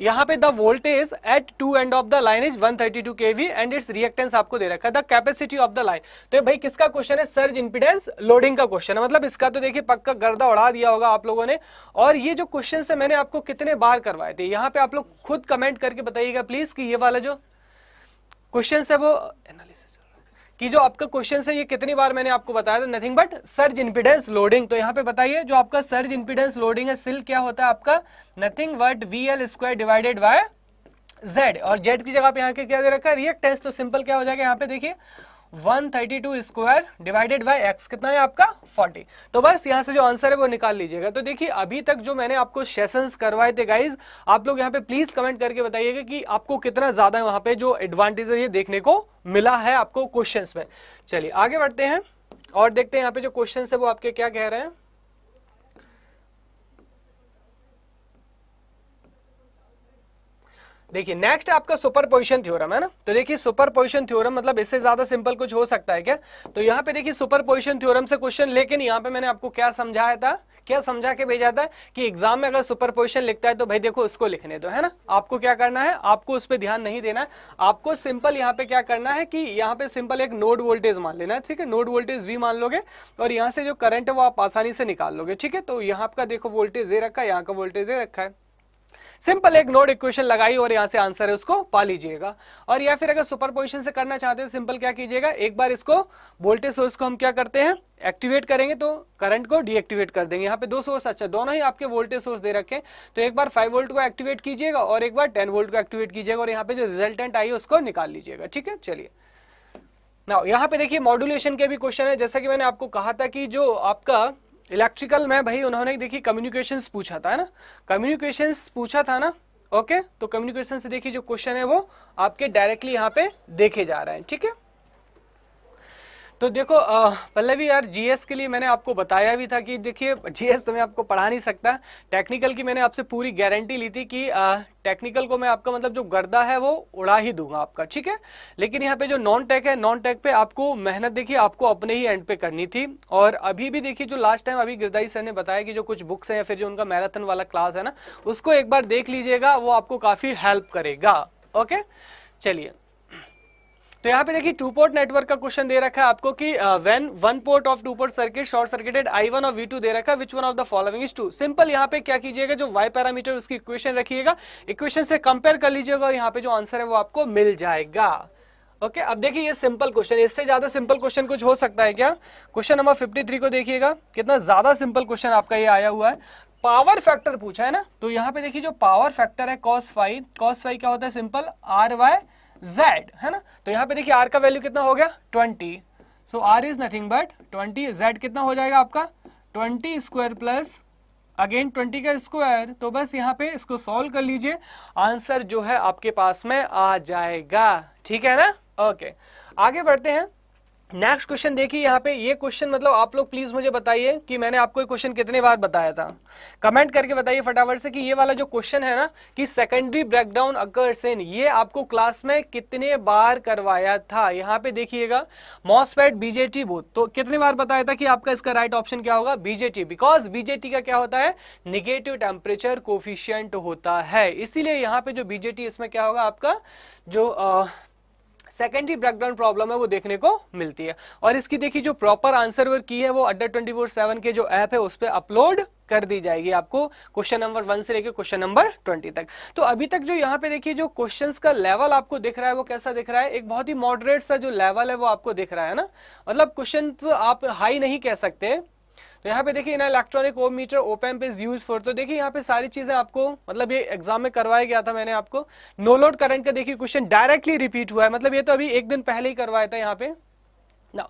यहाँ पे the voltage at two end of the line is 132 thirty two K V and it's reactance आपको दे रखा है the capacity of the line तो भाई किसका क्वेश्चन है सर्ज इंपिडेंस लोडिंग का क्वेश्चन है मतलब इसका तो देखिए पक्का गर्दा उड़ा दिया होगा आप लोगों ने और ये जो क्वेश्चन है मैंने आपको कितने बार करवाए थे यहाँ पे आप लोग खुद कमेंट करके बताइएगा प्लीज कि ये वाला जो क्वेश्चन है वो एनालिसिस कि जो आपका क्वेश्चन है ये कितनी बार मैंने आपको बताया था nothing but surge impedance loading तो यहाँ पे बताइए जो आपका सर्ज इंपीडेंस लोडिंग है सिल क्या होता है आपका nothing but V L square divided by Z और जेड की जगह पे यहाँ के क्या दे रखा है रिएक्टेंस तो सिंपल क्या हो जाएगा यहाँ पे देखिए 132 स्क्वायर डिवाइडेड बाय एक्स कितना है आपका 40 तो बस यहां से जो आंसर है वो निकाल लीजिएगा तो देखिए अभी तक जो मैंने आपको सेशंस करवाए थे गाइज आप लोग यहाँ पे प्लीज कमेंट करके बताइएगा कि आपको कितना ज्यादा वहां पे जो एडवांटेज ये देखने को मिला है आपको क्वेश्चन में चलिए आगे बढ़ते हैं और देखते हैं यहाँ पे जो क्वेश्चन है वो आपके क्या कह रहे हैं देखिए नेक्स्ट आपका सुपर पोजिशन थ्योरम है ना तो देखिए सुपर पोजिशन थ्योरम मतलब इससे ज्यादा सिंपल कुछ हो सकता है क्या तो यहाँ पे देखिए सुपर पोजिशन थ्योरम से क्वेश्चन लेकिन यहाँ पे मैंने आपको क्या समझाया था क्या समझा के भेजा था कि एग्जाम में अगर सुपर पोजिशन लिखता है तो भाई देखो उसको लिखने दो है ना आपको क्या करना है आपको उस पर ध्यान नहीं देना है आपको सिंपल यहाँ पे क्या करना है कि यहाँ पे सिंपल एक नोड वोल्टेज मान लेना है ठीक है नोड वोल्टेज भी मान लोगे और यहाँ से जो करंट है वो आप आसानी से निकाल लोगे ठीक है तो यहाँ का देखो वोल्टेज दे रखा है यहाँ का वोल्टेज दे रखा है सिंपल एक नोड इक्वेशन लगाई और यहाँ से आंसर है उसको पा लीजिएगा और या फिर अगर सुपर पोजिशन से करना चाहते हो सिंपल क्या कीजिएगा एक बार इसको वोल्टेज सोर्स को हम क्या करते हैं एक्टिवेट करेंगे तो करंट को डीएक्टिवेट कर देंगे यहाँ पे दो सोर्स अच्छा दोनों ही आपके वोल्टेज सोर्स दे रखे तो एक बार फाइव वोल्ट को एक्टिवेट कीजिएगा और एक बार टेन वोल्ट को एक्टिवेट कीजिएगा और यहाँ पे जो रिजल्टेंट आई उसको निकाल लीजिएगा ठीक है चलिए ना यहाँ पे देखिए मॉड्यूलेशन के भी क्वेश्चन है जैसा कि मैंने आपको कहा था कि जो आपका इलेक्ट्रिकल में भाई उन्होंने देखिए कम्युनिकेशंस पूछा था ना कम्युनिकेशंस पूछा था ना ओके तो कम्युनिकेशन से देखिए जो क्वेश्चन है वो आपके डायरेक्टली यहाँ पे देखे जा रहे हैं ठीक है तो देखो पल्लवी यार जीएस के लिए मैंने आपको बताया भी था कि देखिए जीएस तो मैं आपको पढ़ा नहीं सकता टेक्निकल की मैंने आपसे पूरी गारंटी ली थी कि टेक्निकल को मैं आपका मतलब जो गर्दा है वो उड़ा ही दूंगा आपका ठीक है लेकिन यहाँ पे जो नॉन टेक है नॉन टेक पे आपको मेहनत देखिए आपको अपने ही एंड पे करनी थी और अभी भी देखिए जो लास्ट टाइम अभी गिरदाई सर ने बताया कि जो कुछ बुक्स हैं या फिर जो उनका मैराथन वाला क्लास है ना उसको एक बार देख लीजिएगा वो आपको काफ़ी हेल्प करेगा ओके चलिए तो यहाँ पे देखिए टू पोर्ट नेटवर्क का क्वेश्चन दे रखा है आपको कि when one port of two port circuit short circuited I one और वी टू दे रखा है which one of the following is too simple यहाँ पे क्या कीजिएगा जो वाई पैरामीटर उसकी इक्वेशन रखिएगा इक्वेशन से कंपेयर कर लीजिएगा और यहाँ पे जो आंसर है वो आपको मिल जाएगा ओके okay, अब देखिए ये सिंपल क्वेश्चन इससे ज्यादा सिंपल क्वेश्चन कुछ हो सकता है क्या क्वेश्चन नंबर फिफ्टी थ्री को देखिएगा कितना ज्यादा सिंपल क्वेश्चन आपका ये आया हुआ है पावर फैक्टर पूछा है ना तो यहाँ पे देखिए जो पावर फैक्टर है कॉस फाइव कॉस फाइव क्या होता है सिंपल आर वाई जेड है ना तो यहां पे देखिए आर का वैल्यू कितना हो गया twenty so R is nothing but twenty Z कितना हो जाएगा आपका twenty square plus again twenty का स्क्वायर तो बस यहां पे इसको सॉल्व कर लीजिए आंसर जो है आपके पास में आ जाएगा ठीक है ना ओके okay. आगे बढ़ते हैं नेक्स्ट क्वेश्चन देखिए यहाँ पे ये क्वेश्चन मतलब आप लोग प्लीज मुझे बताइए कि मैंने आपको ये क्वेश्चन कितने बार बताया था कमेंट करके बताइए फटाफट से कि ये वाला जो क्वेश्चन है ना कि सेकेंडरी ब्रेकडाउन अकर्स इन ये आपको क्लास में कितने बार करवाया था यहाँ पे देखिएगा मॉसपेट बीजेटी बोत तो कितने बार बताया था कि आपका इसका राइट right ऑप्शन क्या होगा बीजेटी बिकॉज बीजेटी का क्या होता है निगेटिव टेम्परेचर कोफिशियंट होता है इसीलिए यहाँ पे जो बीजेटी इसमें क्या होगा आपका जो सेकेंडरी ब्रेकडाउन प्रॉब्लम है वो देखने को मिलती है और इसकी देखिए जो प्रॉपर आंसर की है वो अड्डा ट्वेंटी फोर सेवन के जो ऐप है उस पर अपलोड कर दी जाएगी आपको क्वेश्चन नंबर वन से लेकर क्वेश्चन नंबर ट्वेंटी तक तो अभी तक जो यहाँ पे देखिए जो क्वेश्चंस का लेवल आपको दिख रहा है वो कैसा दिख रहा है एक बहुत ही मॉडरेट सा जो लेवल है वो आपको दिख रहा है ना मतलब क्वेश्चन आप हाई नहीं कह सकते तो यहाँ पे देखिए इना electronic ohm meter open is use for तो देखिए यहाँ पे सारी चीजें आपको मतलब ये एग्जाम में करवाया गया था मैंने आपको नो लोड करंट का देखिए क्वेश्चन डायरेक्टली रिपीट हुआ है मतलब ये तो अभी एक दिन पहले ही करवाया था यहाँ पे ना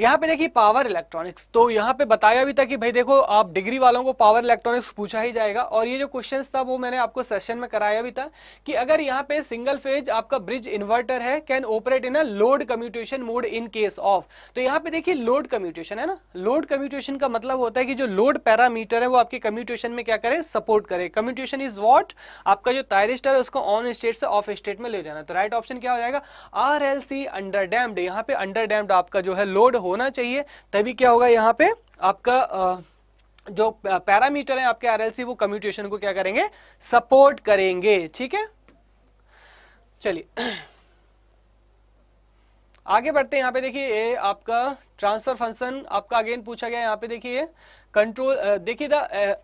यहाँ पे देखिए पावर इलेक्ट्रॉनिक्स तो यहाँ पे बताया भी था कि भाई देखो आप डिग्री वालों को पावर इलेक्ट्रॉनिक्स पूछा ही जाएगा और ये जो क्वेश्चंस था वो मैंने आपको सेशन में कराया भी था कि अगर यहाँ पे सिंगल फेज आपका ब्रिज इन्वर्टर है can operate in a load commutation mode in case of तो यहाँ पे देखिए लोड कम्यूटेशन है ना लोड कम्यूटेशन का मतलब होता है कि जो लोड पैरामीटर है वो आपके कम्यूटेशन में क्या करे सपोर्ट करे कम्यूटेशन इज वॉट आपका जो टायरिस्टर है उसको ऑन स्टेट से ऑफ स्टेट में ले जाना तो राइट ऑप्शन क्या हो जाएगा R L C underdamped यहाँ पे अंडर डैम्ड आपका आपका जो है लोड होना चाहिए तभी क्या होगा यहाँ पे आपका आ, जो पैरामीटर है आपके आरएलसी वो कम्यूटेशन को क्या करेंगे सपोर्ट करेंगे ठीक है चलिए आगे बढ़ते हैं यहां पे देखिए आपका ट्रांसफर फंक्शन आपका अगेन पूछा गया यहां पे देखिए कंट्रोल uh, देखिए the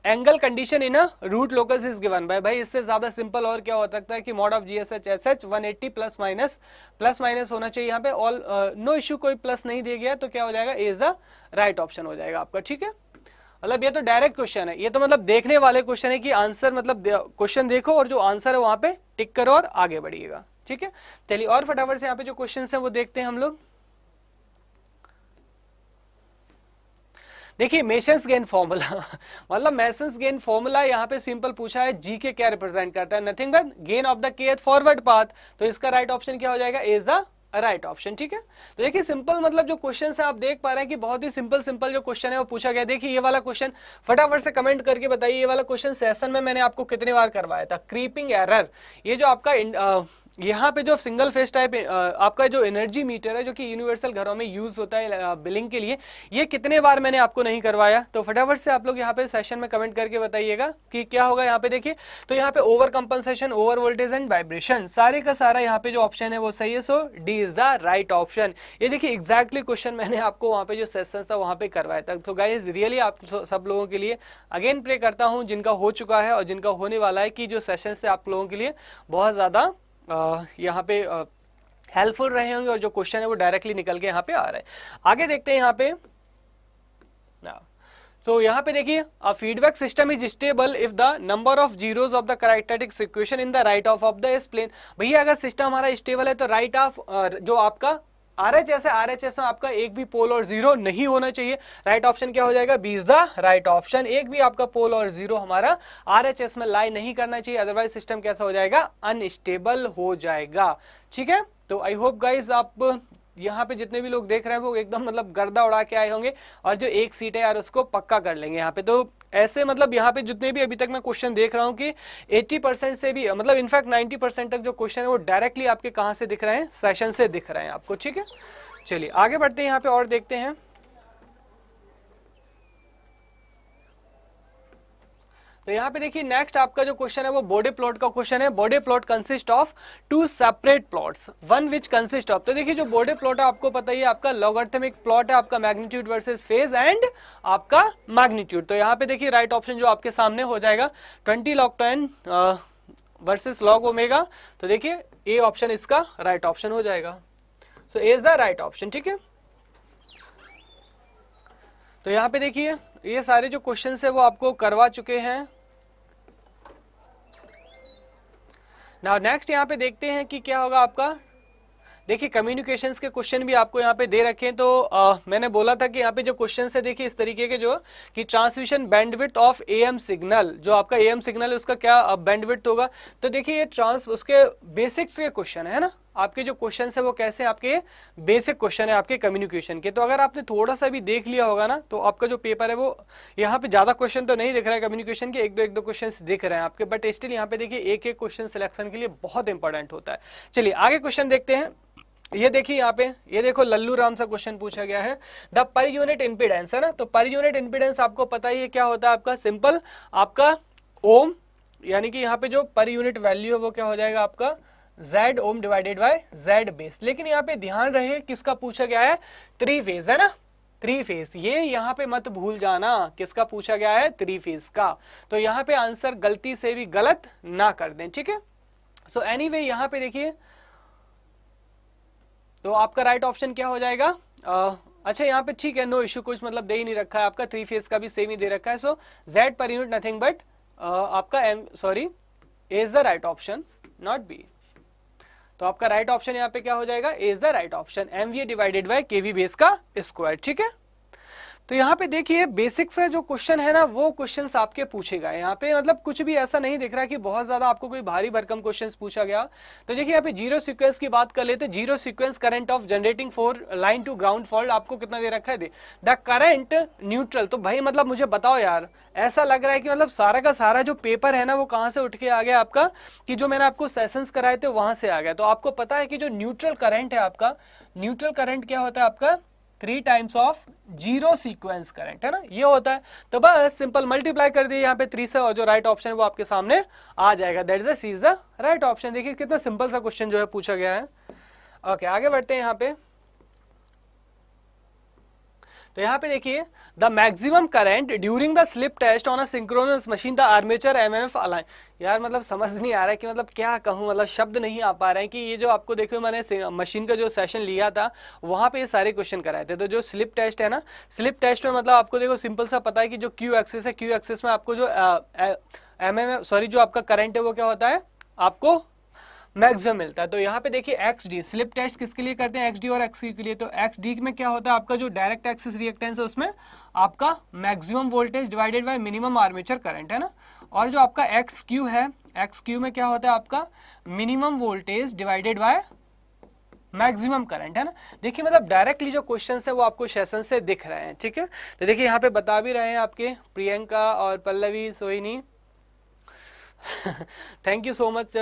angle condition in a root locus is given by भाई इससे ज्यादा सिंपल और क्या हो सकता है कि mod of GSH S H one eighty plus minus plus minus होना चाहिए यहाँ पे ऑल नो इश्यू कोई प्लस नहीं दिया गया तो क्या हो जाएगा इज द राइट ऑप्शन हो जाएगा आपका ठीक है मतलब ये तो डायरेक्ट क्वेश्चन है ये तो मतलब देखने वाले क्वेश्चन है कि आंसर मतलब क्वेश्चन देखो और जो आंसर है वहां पे टिक करो और आगे बढ़िएगा ठीक है चलिए और फटाफट से यहाँ पे जो क्वेश्चन है वो देखते हैं हम लोग देखिए मेशंस गेन फॉर्मूला मतलब मेशंस गेन फॉर्मूला यहाँ पे सिंपल पूछा है जी के क्या रिप्रेजेंट करता है nothing but gain of the K forward path तो इसका राइट right ऑप्शन क्या हो जाएगा इज द राइट ऑप्शन ठीक है तो देखिए सिंपल मतलब जो क्वेश्चन है आप देख पा रहे हैं कि बहुत ही सिंपल सिंपल जो क्वेश्चन है वो पूछा गया देखिए ये वाला क्वेश्चन फटाफट से कमेंट करके बताइए ये वाला क्वेश्चन सेशन में मैंने आपको कितने बार करवाया था क्रीपिंग एरर ये जो आपका यहाँ पे जो सिंगल फेस टाइप आपका जो एनर्जी मीटर है जो कि यूनिवर्सल घरों में यूज होता है बिलिंग के लिए ये कितने बार मैंने आपको नहीं करवाया तो फटाफट से आप लोग यहाँ पे सेशन में कमेंट करके बताइएगा कि क्या होगा यहाँ पे देखिए तो यहाँ पे over compensation over voltage and vibration सारे का सारा यहाँ पे जो ऑप्शन है वो सही है so D is the right option ये देखिए एग्जैक्टली क्वेश्चन *laughs* मैंने आपको वहाँ पे जो सेशन था वहाँ पे करवाया था तो गाइज रियली आप सब लोगों के लिए अगेन प्रे करता हूँ जिनका हो चुका है और जिनका होने वाला है कि जो सेशन थे आप लोगों के लिए बहुत ज़्यादा यहाँ पे हेल्पफुल रहे होंगे और जो क्वेश्चन है वो डायरेक्टली निकल के यहाँ पे आ रहा है आगे देखते हैं यहाँ पे सो so, यहाँ पे देखिए a feedback system is stable if the number of zeros of the characteristic equation in the right of of the S plane भैया अगर सिस्टम हमारा स्टेबल है तो राइट ऑफ जो आपका आरएचएस है आरएचएस में आपका एक भी पोल और जीरो नहीं होना चाहिए राइट ऑप्शन क्या हो जाएगा B is the right option एक भी आपका पोल और जीरो हमारा आरएचएस में लाई नहीं करना चाहिए अदरवाइज सिस्टम कैसा हो जाएगा अनस्टेबल हो जाएगा ठीक है तो आई होप गाइज आप यहाँ पे जितने भी लोग देख रहे हैं वो एकदम मतलब गर्दा उड़ा के आए होंगे और जो एक सीट है यार उसको पक्का कर लेंगे यहाँ पे तो ऐसे मतलब यहाँ पे जितने भी अभी तक मैं क्वेश्चन देख रहा हूँ कि 80 परसेंट से भी मतलब इनफैक्ट 90 परसेंट तक जो क्वेश्चन है वो डायरेक्टली आपके कहाँ से दिख रहे हैं सेशन से दिख रहे हैं आपको ठीक है चलिए आगे बढ़ते हैं यहाँ पे और देखते हैं तो यहाँ पे देखिए नेक्स्ट आपका जो क्वेश्चन है वो बॉडी प्लॉट का क्वेश्चन है Bode plot consist of two separate plots one which consist of तो देखिए जो बॉडी प्लॉट है आपको पता ही है आपका लॉगर्थमिक प्लॉट है आपका मैग्नीट्यूड वर्सेस फेज एंड आपका मैग्नीट्यूड तो यहाँ पे देखिए राइट ऑप्शन जो आपके सामने हो जाएगा twenty log ten versus log omega तो देखिए ए ऑप्शन इसका राइट right ऑप्शन हो जाएगा so A is the right option ठीक है तो यहाँ पे देखिए ये सारे जो क्वेश्चन है वो आपको करवा चुके हैं ना नेक्स्ट यहाँ पे देखते हैं कि क्या होगा आपका देखिए कम्युनिकेशंस के क्वेश्चन भी आपको यहाँ पे दे रखे हैं तो आ, मैंने बोला था कि यहाँ पे जो क्वेश्चन है देखिए इस तरीके के जो कि transmission bandwidth of AM signal जो आपका एएम सिग्नल है उसका क्या बैंडविथ होगा तो देखिए ये ट्रांस उसके बेसिक्स के क्वेश्चन है ना आपके जो क्वेश्चन है वो कैसे आपके बेसिक क्वेश्चन है आपके कम्युनिकेशन के तो अगर आपने थोड़ा सा भी देख लिया होगा ना तो आपका जो पेपर है वो यहाँ पे ज्यादा क्वेश्चन तो नहीं दिख रहा है कम्युनिकेशन के एक दो एक दो क्वेश्चन दिख रहे हैं आपके बट स्टिल यहाँ पे देखिए एक एक क्वेश्चन सिलेक्शन के लिए बहुत इंपॉर्टेंट होता है चलिए आगे क्वेश्चन देखते हैं ये देखिए यहाँ पे ये देखो लल्लू राम से क्वेश्चन पूछा गया है द पर यूनिट इंपीडेंस है ना तो पर यूनिट इंपीडेंस आपको पता ही है क्या होता है आपका सिंपल आपका ओम यानी कि यहाँ पे जो पर यूनिट वैल्यू है वो क्या हो जाएगा आपका Z ohm divided by Z base लेकिन यहाँ पे ध्यान रहे किसका पूछा गया है थ्री फेज है ना थ्री फेज ये यहाँ पे मत भूल जाना किसका पूछा गया है थ्री फेज का तो यहाँ पे आंसर गलती से भी गलत ना कर दें ठीक है सो एनी वे यहाँ पे देखिए तो आपका राइट right ऑप्शन क्या हो जाएगा uh, अच्छा यहाँ पे ठीक है नो इश्यू कुछ मतलब दे ही नहीं रखा है आपका थ्री फेज का भी सेम ही दे रखा है so Z per unit nothing but आपका M sorry is the right option not B तो आपका राइट ऑप्शन यहाँ पे क्या हो जाएगा is the right option MVA divided by KV base का स्क्वायर ठीक है तो यहाँ पे देखिए बेसिक्स का जो क्वेश्चन है ना वो क्वेश्चंस आपके पूछे गए यहाँ पे मतलब कुछ भी ऐसा नहीं दिख रहा कि बहुत ज्यादा आपको कोई भारी भरकम क्वेश्चंस पूछा गया तो देखिए यहाँ पे जीरो सीक्वेंस की बात कर लेते zero sequence current of generating for line to ground fault आपको कितना दे रखा है द करंट न्यूट्रल तो भाई मतलब मुझे बताओ यार ऐसा लग रहा है कि मतलब सारा का सारा जो पेपर है ना वो कहां से उठ के आ गया आपका कि जो मैंने आपको सेशंस कराए थे वहां से आ गया तो आपको पता है कि जो न्यूट्रल करंट है आपका न्यूट्रल करंट क्या होता है आपका three times of zero sequence current है ना ये होता है तो बस सिंपल मल्टीप्लाई कर दिए यहाँ पे थ्री से और जो राइट ऑप्शन है वो आपके सामने आ जाएगा that is is the right option देखिए कितना सिंपल सा क्वेश्चन जो है पूछा गया है ओके okay, आगे बढ़ते हैं यहाँ पे तो यहाँ पे देखिए the maximum current during the slip test on a synchronous machine the armature MMF align यार मतलब समझ नहीं आ रहा है कि मतलब क्या कहूँ मतलब शब्द नहीं आ पा रहे हैं कि ये जो आपको देखो मैंने मशीन का जो सेशन लिया था वहाँ पे ये सारे क्वेश्चन कराए थे तो जो स्लिप टेस्ट है ना स्लिप टेस्ट में मतलब आपको देखो सिंपल सा पता है कि जो क्यू एक्सेस है क्यू एक्सेस में आपको जो एम एम सॉरी जो आपका करंट है वो क्या होता है आपको मैक्सिमम मिलता है तो यहाँ पे देखिए एक्स डी स्लिप टेस्ट किसके लिए करते हैं एक्स डी और एक्स e के लिए तो एक्स डी में क्या होता है आपका जो डायरेक्ट एक्सिस रिएक्टेंस है उसमें आपका maximum voltage divided by minimum armature current है ना और जो आपका एक्स क्यू है एक्स क्यू में क्या होता है आपका minimum voltage divided by maximum current है ना देखिए मतलब डायरेक्टली जो क्वेश्चन है वो आपको सेशन से दिख रहे हैं ठीक है तो देखिए यहाँ पे बता भी रहे हैं आपके प्रियंका और पल्लवी सोहिनी थैंक यू सो मच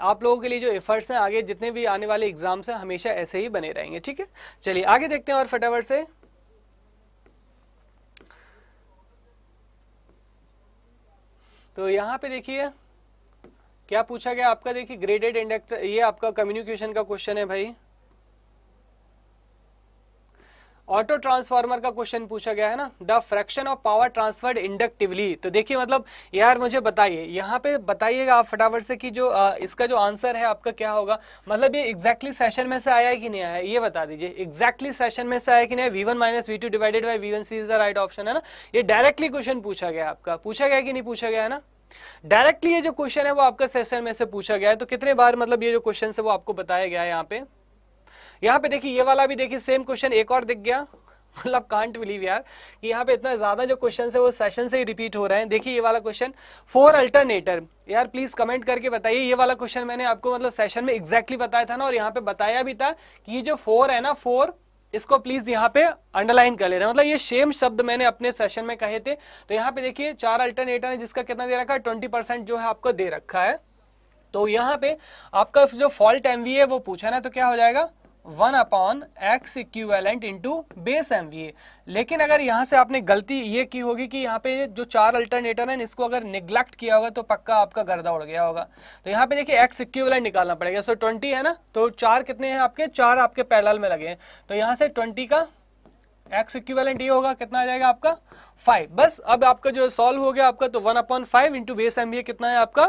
आप लोगों के लिए जो एफर्ट्स हैं आगे जितने भी आने वाले एग्जाम्स हैं हमेशा ऐसे ही बने रहेंगे ठीक है चलिए आगे देखते हैं और फटाफट से तो यहां पे देखिए क्या पूछा गया आपका देखिए ग्रेडेड इंडेक्टर ये आपका कम्युनिकेशन का क्वेश्चन है भाई ऑटो ट्रांसफार्मर का क्वेश्चन पूछा गया है ना the fraction of power transferred inductively तो देखिए मतलब यार मुझे बताइए यहाँ पे बताइएगा आप फटाफट से कि जो आ, इसका जो आंसर है आपका क्या होगा मतलब ये एग्जैक्टली exactly सेशन में से आया कि नहीं आया ये बता दीजिए एग्जैक्टली exactly सेशन में से आया कि नहीं V one minus V two divided by V one C is the right option है ना ये डायरेक्टली क्वेश्चन पूछा गया आपका पूछा गया कि नहीं पूछा गया है ना डायरेक्टली ये जो क्वेश्चन है वो आपका सेशन में से पूछा गया है तो कितने बार मतलब ये जो क्वेश्चन है वो आपको बताया गया है यहाँ पे यहाँ पे देखिए ये वाला भी देखिए सेम क्वेश्चन एक और दिख गया मतलब कांट बिलीव यार कि यहाँ पे इतना ज्यादा जो क्वेश्चन है वो सेशन से ही रिपीट हो रहे हैं देखिए ये वाला क्वेश्चन फोर अल्टरनेटर यार प्लीज कमेंट करके बताइए ये वाला क्वेश्चन मैंने आपको मतलब सेशन में एक्जैक्टली exactly बताया था ना और यहाँ पे बताया भी था कि ये जो फोर है ना फोर इसको प्लीज यहाँ पे अंडरलाइन कर लेना मतलब ये सेम शब्द मैंने अपने सेशन में कहे थे तो यहाँ पे देखिए चार अल्टरनेटर है जिसका कितना दे रखा है ट्वेंटी परसेंट जो है आपको दे रखा है तो यहाँ पे आपका जो फॉल्ट एमवी है वो पूछा ना तो क्या हो जाएगा one upon X Q into base M V लेकिन अगर यहाँ से आपने गलती ये की होगी कि यहाँ पे जो चार अल्टरनेटर हैं इसको अगर निग्लेक्ट किया होगा तो पक्का आपका गर्दा उड़ गया होगा तो यहाँ पे देखिए एक्स इक्वेलेंट निकालना पड़ेगा सो ट्वेंटी है ना तो चार कितने हैं आपके चार आपके पैरल में लगे हैं तो यहाँ से ट्वेंटी का एक्स इक्वेलेंट ये होगा कितना आ जाएगा आपका फाइव बस अब आपका जो है सॉल्व हो गया आपका तो one point five into base M कितना है आपका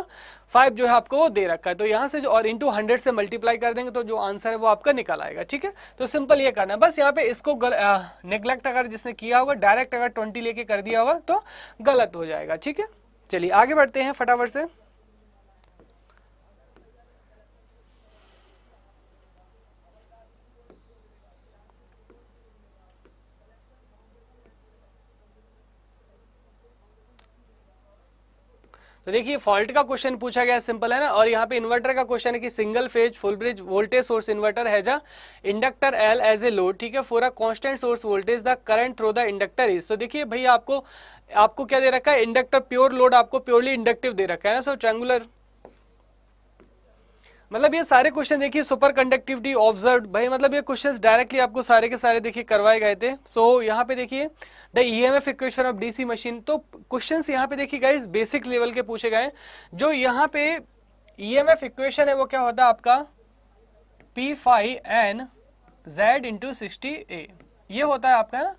फाइव जो है आपको वो दे रखा है तो यहाँ से जो और इंटू हंड्रेड से मल्टीप्लाई कर देंगे तो जो आंसर है वो आपका निकल आएगा ठीक है तो सिंपल ये करना है बस यहाँ पे इसको निगलेक्ट अगर जिसने किया होगा डायरेक्ट अगर ट्वेंटी लेके कर दिया होगा तो गलत हो जाएगा ठीक है चलिए आगे बढ़ते हैं फटाफट से तो देखिए फॉल्ट का क्वेश्चन पूछा गया सिंपल है ना और यहाँ पे इन्वर्टर का क्वेश्चन है कि single phase full bridge voltage source inverter है जहाँ inductor L as a load ठीक है for a constant source voltage the current through the inductor is तो देखिए भैया आपको आपको क्या दे रखा है इंडक्टर प्योर लोड आपको प्योरली इंडक्टिव दे रखा है ना सो ट्रेंगुलर मतलब ये सारे क्वेश्चन देखिए सुपर कंडक्टिविटी ऑब्जर्व भाई मतलब ये क्वेश्चंस डायरेक्टली आपको सारे के सारे देखिए करवाए गए थे सो so, यहाँ पे देखिए the EMF equation of DC machine तो क्वेश्चंस यहाँ पे देखिए गाइज बेसिक लेवल के पूछे गए जो यहाँ पे ईएमएफ e इक्वेशन है वो क्या होता है आपका P five N Z into sixty A ये होता है आपका ना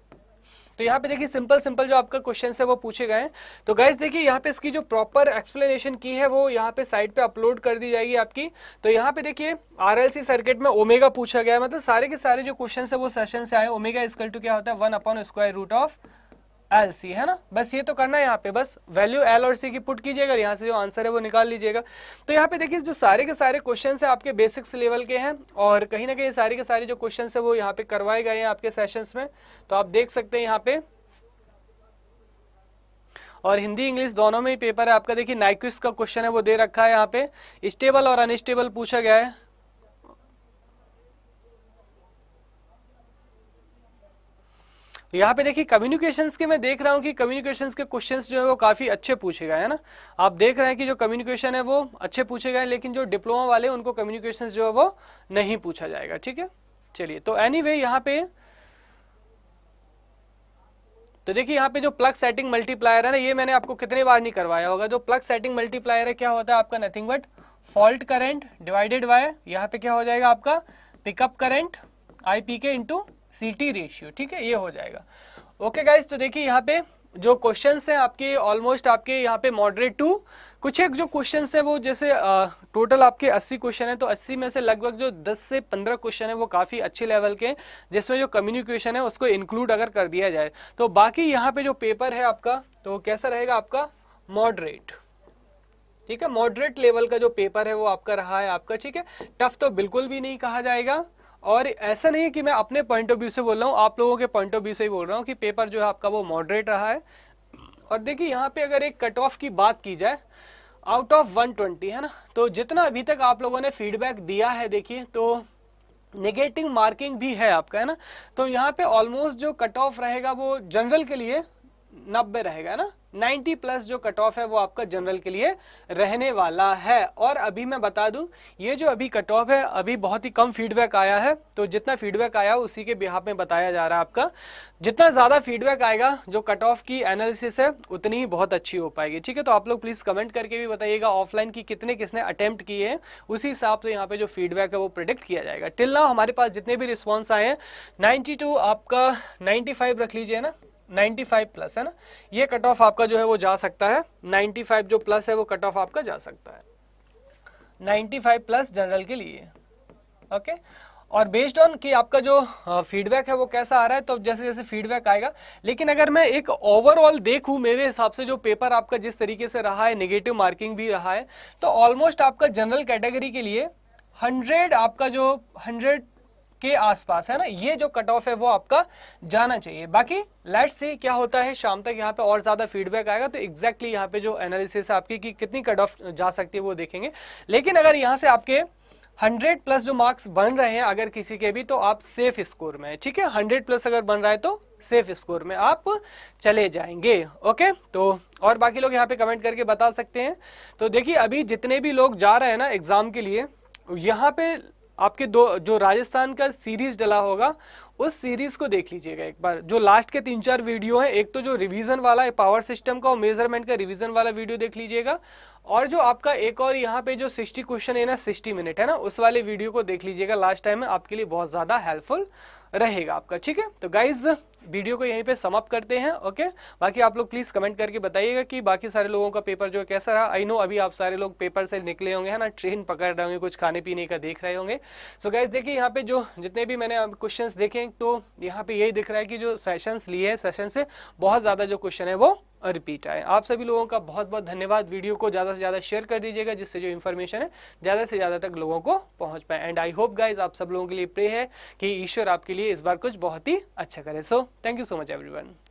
तो यहाँ पे देखिए सिंपल सिंपल जो आपका क्वेश्चन है वो पूछे गए हैं तो गाइज देखिए यहाँ पे इसकी जो प्रॉपर एक्सप्लेनेशन की है वो यहाँ पे साइट पे अपलोड कर दी जाएगी आपकी तो यहाँ पे देखिए आरएलसी सर्किट में ओमेगा पूछा गया मतलब सारे के सारे जो क्वेश्चन है वो सेशन से आए ओमेगा इसकल टू क्या होता है one upon square root of L C है ना बस ये तो करना है यहाँ पे बस वैल्यू एल और सी की पुट कीजिएगा यहाँ से जो आंसर है वो निकाल लीजिएगा तो यहाँ पे देखिए जो सारे के सारे क्वेश्चन है आपके बेसिक्स लेवल के हैं और कहीं ना कहीं सारे के सारे जो क्वेश्चन है वो यहाँ पे करवाए गए हैं आपके सेशन में तो आप देख सकते हैं यहाँ पे और हिंदी इंग्लिश दोनों में ही पेपर है आपका देखिए नाइक्विस्ट का क्वेश्चन है वो दे रखा है यहाँ पे स्टेबल और अनस्टेबल पूछा गया है तो यहाँ पे देखिए कम्युनिकेशंस के मैं देख रहा हूँ कि कम्युनिकेशंस के क्वेश्चंस जो है वो काफ़ी अच्छे पूछे गए हैं ना आप देख रहे हैं कि जो कम्युनिकेशन है वो अच्छे पूछे गए हैं लेकिन जो डिप्लोमा वाले उनको कम्युनिकेशंस जो है वो नहीं पूछा जाएगा ठीक है चलिए तो एनी anyway, यहाँ पे तो देखिए यहाँ पे जो प्लग सेटिंग मल्टीप्लायर है ना ये मैंने आपको कितने बार नहीं करवाया होगा जो प्लग सेटिंग मल्टीप्लायर है क्या होता है आपका nothing but fault current divided by यहाँ पे क्या हो जाएगा आपका पिकअप करेंट आई के इंटू सी टी रेशियो ठीक है ये हो जाएगा ओके गाइज तो देखिए यहाँ पे जो क्वेश्चन हैं आपके ऑलमोस्ट आपके यहाँ पे मॉडरेट टू कुछ एक जो क्वेश्चन हैं वो जैसे टोटल आपके 80 क्वेश्चन है तो 80 में से लगभग जो 10 से 15 क्वेश्चन है वो काफ़ी अच्छे लेवल के जिसमें जो कम्युनिकेशन है उसको इंक्लूड अगर कर दिया जाए तो बाकी यहाँ पे जो पेपर है आपका तो कैसा रहेगा आपका मॉडरेट ठीक है मॉडरेट लेवल का जो पेपर है वो आपका रहा है आपका ठीक है टफ तो बिल्कुल भी नहीं कहा जाएगा और ऐसा नहीं है कि मैं अपने पॉइंट ऑफ व्यू से बोल रहा हूँ आप लोगों के पॉइंट ऑफ व्यू से ही बोल रहा हूँ कि पेपर जो है आपका वो मॉडरेट रहा है और देखिए यहाँ पे अगर एक कट ऑफ की बात की जाए आउट ऑफ 120 है ना तो जितना अभी तक आप लोगों ने फीडबैक दिया है देखिए तो नेगेटिव मार्किंग भी है आपका है ना तो यहाँ पे ऑलमोस्ट जो कट ऑफ रहेगा वो जनरल के लिए नब्बे रहेगा है ना 90 प्लस जो कट ऑफ है वो आपका जनरल के लिए रहने वाला है और अभी मैं बता दूं ये जो अभी कट ऑफ है अभी बहुत ही कम फीडबैक आया है तो जितना फीडबैक आया उसी के बिहाफ में बताया जा रहा है आपका जितना ज़्यादा फीडबैक आएगा जो कट ऑफ की एनालिसिस है उतनी ही बहुत अच्छी हो पाएगी ठीक है तो आप लोग प्लीज़ कमेंट करके भी बताइएगा ऑफलाइन की कितने किसने अटैम्प्ट किए हैं उसी हिसाब से यहाँ पे जो फीडबैक है वो प्रिडिक्ट किया जाएगा टिल ना हमारे पास जितने भी रिस्पॉन्स आए हैं नाइन्टी आपका नाइन्टी रख लीजिए ना 95 प्लस है ना ये कट ऑफ आपका जो है वो जा सकता है 95 जो प्लस है वो कट ऑफ आपका जा सकता है 95 प्लस जनरल के लिए ओके और बेस्ड ऑन कि आपका जो फीडबैक है वो कैसा आ रहा है तो जैसे जैसे फीडबैक आएगा लेकिन अगर मैं एक ओवरऑल देखूं मेरे हिसाब से जो पेपर आपका जिस तरीके से रहा है नेगेटिव मार्किंग भी रहा है तो ऑलमोस्ट आपका जनरल कैटेगरी के लिए हंड्रेड आपका जो हंड्रेड के आसपास है ना ये जो कट ऑफ है वो आपका जाना चाहिए बाकी लेट्स से क्या होता है शाम तक यहाँ पे और ज़्यादा फीडबैक आएगा तो एग्जैक्टली exactly यहाँ पे जो एनालिसिस है आपकी कि कितनी कट ऑफ जा सकती है वो देखेंगे लेकिन अगर यहाँ से आपके 100 प्लस जो मार्क्स बन रहे हैं अगर किसी के भी तो आप सेफ स्कोर में ठीक है 100 प्लस अगर बन रहा है तो सेफ स्कोर में आप चले जाएंगे ओके तो और बाकी लोग यहाँ पे कमेंट करके बता सकते हैं तो देखिए अभी जितने भी लोग जा रहे हैं ना एग्जाम के लिए यहाँ पे आपके दो जो राजस्थान का सीरीज डला होगा उस सीरीज को देख लीजिएगा एक बार जो लास्ट के तीन चार वीडियो हैं एक तो जो रिवीजन वाला है पावर सिस्टम का और मेजरमेंट का रिवीजन वाला वीडियो देख लीजिएगा और जो आपका एक और यहाँ पे जो सिक्सटी क्वेश्चन है ना सिक्सटी मिनट है ना उस वाले वीडियो को देख लीजिएगा लास्ट टाइम में आपके लिए बहुत ज़्यादा हेल्पफुल रहेगा आपका ठीक है तो गाइज़ वीडियो को यहीं पे समाप्त करते हैं ओके बाकी आप लोग प्लीज़ कमेंट करके बताइएगा कि बाकी सारे लोगों का पेपर जो है कैसा रहा आई नो अभी आप सारे लोग पेपर से निकले होंगे है ना ट्रेन पकड़ रहे होंगे कुछ खाने पीने का देख रहे होंगे सो गैस देखिए यहाँ पे जो जितने भी मैंने क्वेश्चन देखे तो यहाँ पे यही दिख रहा है कि जो सेशन लिए है सेशन से बहुत ज़्यादा जो क्वेश्चन है वो रिपीट आए आप सभी लोगों का बहुत बहुत धन्यवाद वीडियो को ज़्यादा से ज़्यादा शेयर कर दीजिएगा जिससे जो इन्फॉर्मेशन है ज़्यादा से ज़्यादा तक लोगों को पहुँच पाए एंड आई होप गाइज आप सब लोगों के लिए प्रे है कि ईश्वर आपके लिए इस बार कुछ बहुत ही अच्छा करे so thank you so much every